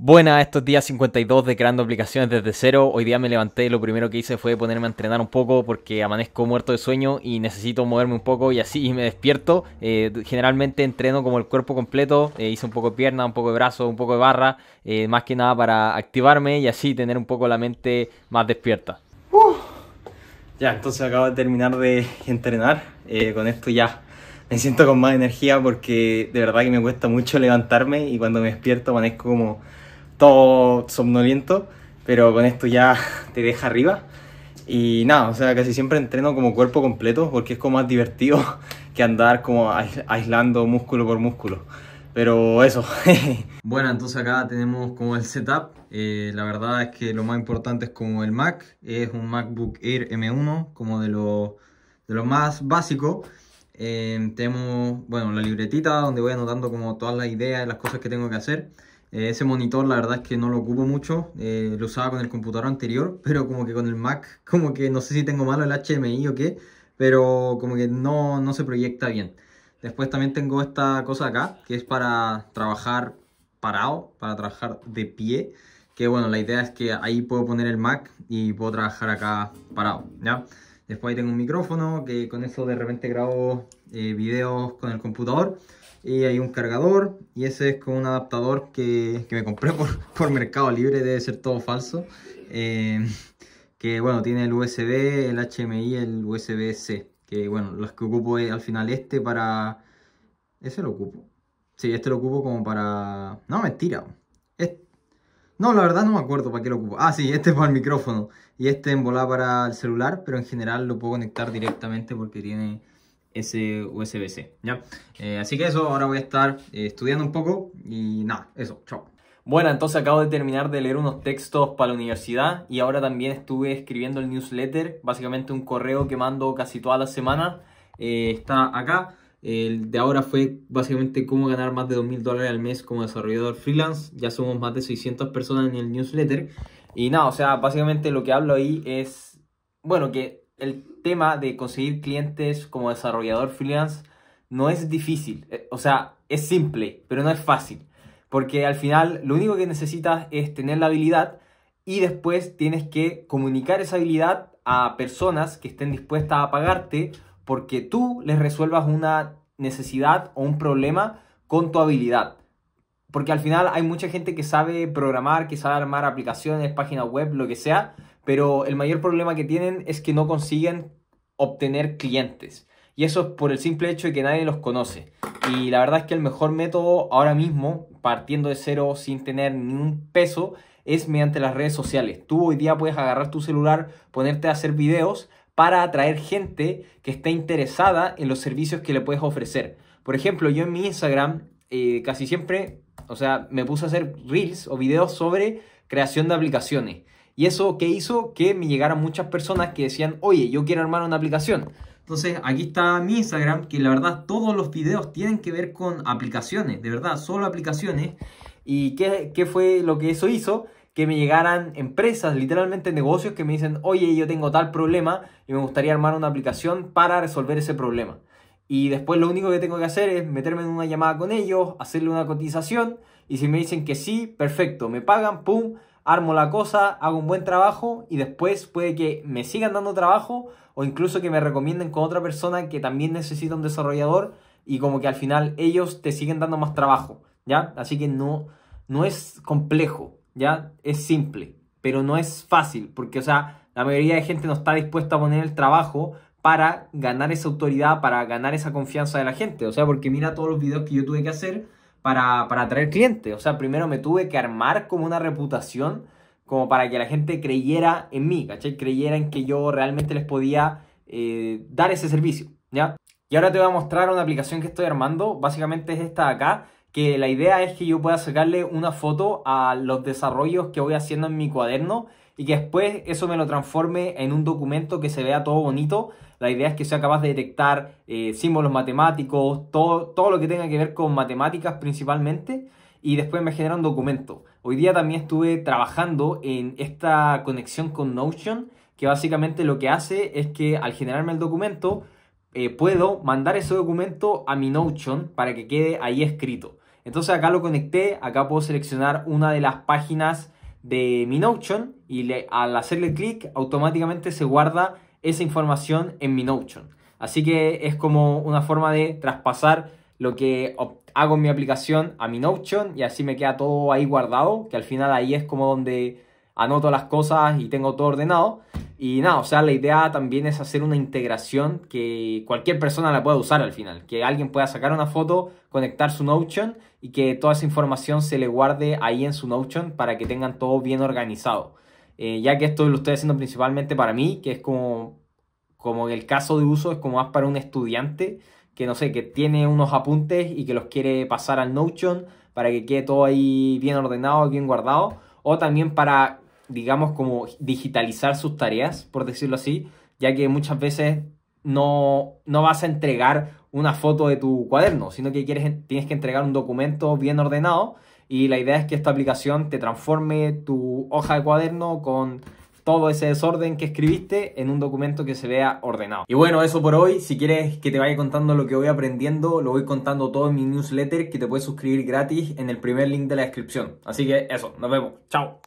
Buenas, estos días 52 de creando aplicaciones desde cero. Hoy día me levanté y lo primero que hice fue ponerme a entrenar un poco porque amanezco muerto de sueño y necesito moverme un poco y así me despierto. Eh, generalmente entreno como el cuerpo completo, eh, hice un poco de pierna, un poco de brazo, un poco de barra, eh, más que nada para activarme y así tener un poco la mente más despierta. ya, entonces acabo de terminar de entrenar. con esto ya me siento con más energía porque de verdad que me cuesta mucho levantarme y cuando me despierto amanezco como todo somnoliento, pero con esto ya te deja arriba. Y nada, o sea, casi siempre entreno como cuerpo completo porque es como más divertido que andar como aislando músculo por músculo. Pero eso. bueno, entonces acá tenemos como el setup. Eh, la verdad es que lo más importante es como el Mac. Es un MacBook Air M1, como de lo, de lo más básico. Eh, tenemos, bueno, la libretita donde voy anotando como todas las ideas y las cosas que tengo que hacer. Eh, ese monitor la verdad es que no lo ocupo mucho, eh, lo usaba con el computador anterior, pero como que con el Mac, como que no sé si tengo malo el HMI o qué, pero como que no, no se proyecta bien. Después también tengo esta cosa acá, que es para trabajar parado, para trabajar de pie, que bueno, la idea es que ahí puedo poner el Mac y puedo trabajar acá parado, ¿ya? Después ahí tengo un micrófono que con eso de repente grabo eh, videos con el computador. Y hay un cargador y ese es con un adaptador que, me compré por, Mercado Libre, debe ser todo falso. Em, que bueno, tiene el USB, el HMI, el USB-C. Que bueno, los que ocupo es, al final este para... Ese lo ocupo. Sí, este lo ocupo como para... No, mentira. No, la verdad no me acuerdo para qué lo ocupo. Ah, sí, este es para el micrófono. Y este en volada para el celular, pero en general lo puedo conectar directamente porque tiene ese USB-C. ¿ya? Eh, así que eso, ahora voy a estar eh, estudiando un poco y nada, eso, chao. Bueno, entonces acabo de terminar de leer unos textos para la universidad y ahora también estuve escribiendo el newsletter, básicamente un correo que mando casi toda la semana. Eh, está acá. El de ahora fue básicamente cómo ganar más de 2.000 dólares al mes como desarrollador freelance. Ya somos más de 600 personas en el newsletter. Y nada, o sea, básicamente lo que hablo ahí es, bueno, que el tema de conseguir clientes como desarrollador freelance no es difícil. Eh, o sea, es simple, pero no es fácil. Porque al final lo único que necesitas es tener la habilidad y después tienes que comunicar esa habilidad a personas que estén dispuestas a pagarte porque tú les resuelvas una necesidad o un problema con tu habilidad. Porque al final hay mucha gente que sabe programar, que sabe armar aplicaciones, páginas web, lo que sea, pero el mayor problema que tienen es que no consiguen obtener clientes. Y eso es por el simple hecho de que nadie los conoce. Y la verdad es que el mejor método ahora mismo, partiendo de cero sin tener ni un peso, es mediante las redes sociales. Tú hoy día puedes agarrar tu celular, ponerte a hacer videos para atraer gente que está interesada en los servicios que le puedes ofrecer. Por ejemplo, yo en mi Instagram eh, casi siempre, o sea, me puse a hacer reels o videos sobre creación de aplicaciones. Y eso que hizo que me llegaran muchas personas que decían, oye, yo quiero armar una aplicación. Entonces aquí está mi Instagram, que la verdad todos los videos tienen que ver con aplicaciones, de verdad, solo aplicaciones. ¿Y qué, qué fue lo que eso hizo? que me llegaran empresas, literalmente negocios que me dicen, oye, yo tengo tal problema y me gustaría armar una aplicación para resolver ese problema. Y después lo único que tengo que hacer es meterme en una llamada con ellos, hacerle una cotización y si me dicen que sí, perfecto, me pagan, pum, armo la cosa, hago un buen trabajo y después puede que me sigan dando trabajo o incluso que me recomienden con otra persona que también necesita un desarrollador y como que al final ellos te siguen dando más trabajo, ¿ya? Así que no, no es complejo. ¿ya? Es simple, pero no es fácil, porque, o sea, la mayoría de gente no está dispuesta a poner el trabajo para ganar esa autoridad, para ganar esa confianza de la gente, o sea, porque mira todos los videos que yo tuve que hacer para, para atraer clientes, o sea, primero me tuve que armar como una reputación, como para que la gente creyera en mí, Creyera en que yo realmente les podía eh, dar ese servicio, ¿ya? Y ahora te voy a mostrar una aplicación que estoy armando, básicamente es esta de acá, que la idea es que yo pueda sacarle una foto a los desarrollos que voy haciendo en mi cuaderno y que después eso me lo transforme en un documento que se vea todo bonito. La idea es que sea capaz de detectar eh, símbolos matemáticos, todo, todo lo que tenga que ver con matemáticas principalmente, y después me genera un documento. Hoy día también estuve trabajando en esta conexión con Notion, que básicamente lo que hace es que al generarme el documento, eh, puedo mandar ese documento a mi Notion para que quede ahí escrito. Entonces acá lo conecté, acá puedo seleccionar una de las páginas de mi Notion y al hacerle clic automáticamente se guarda esa información en mi Notion. Así que es como una forma de traspasar lo que hago en mi aplicación a mi Notion y así me queda todo ahí guardado, que al final ahí es como donde anoto las cosas y tengo todo ordenado. Y nada, o sea, la idea también es hacer una integración que cualquier persona la pueda usar al final, que alguien pueda sacar una foto, conectar su Notion y que toda esa información se le guarde ahí en su Notion para que tengan todo bien organizado. Eh, ya que esto lo estoy haciendo principalmente para mí, que es como, como el caso de uso, es como más para un estudiante que no sé, que tiene unos apuntes y que los quiere pasar al Notion para que quede todo ahí bien ordenado, bien guardado, o también para digamos, como digitalizar sus tareas, por decirlo así, ya que muchas veces no, no vas a entregar una foto de tu cuaderno, sino que quieres, tienes que entregar un documento bien ordenado y la idea es que esta aplicación te transforme tu hoja de cuaderno con todo ese desorden que escribiste en un documento que se vea ordenado. Y bueno, eso por hoy. Si quieres que te vaya contando lo que voy aprendiendo, lo voy contando todo en mi newsletter que te puedes suscribir gratis en el primer link de la descripción. Así que eso, nos vemos. Chao.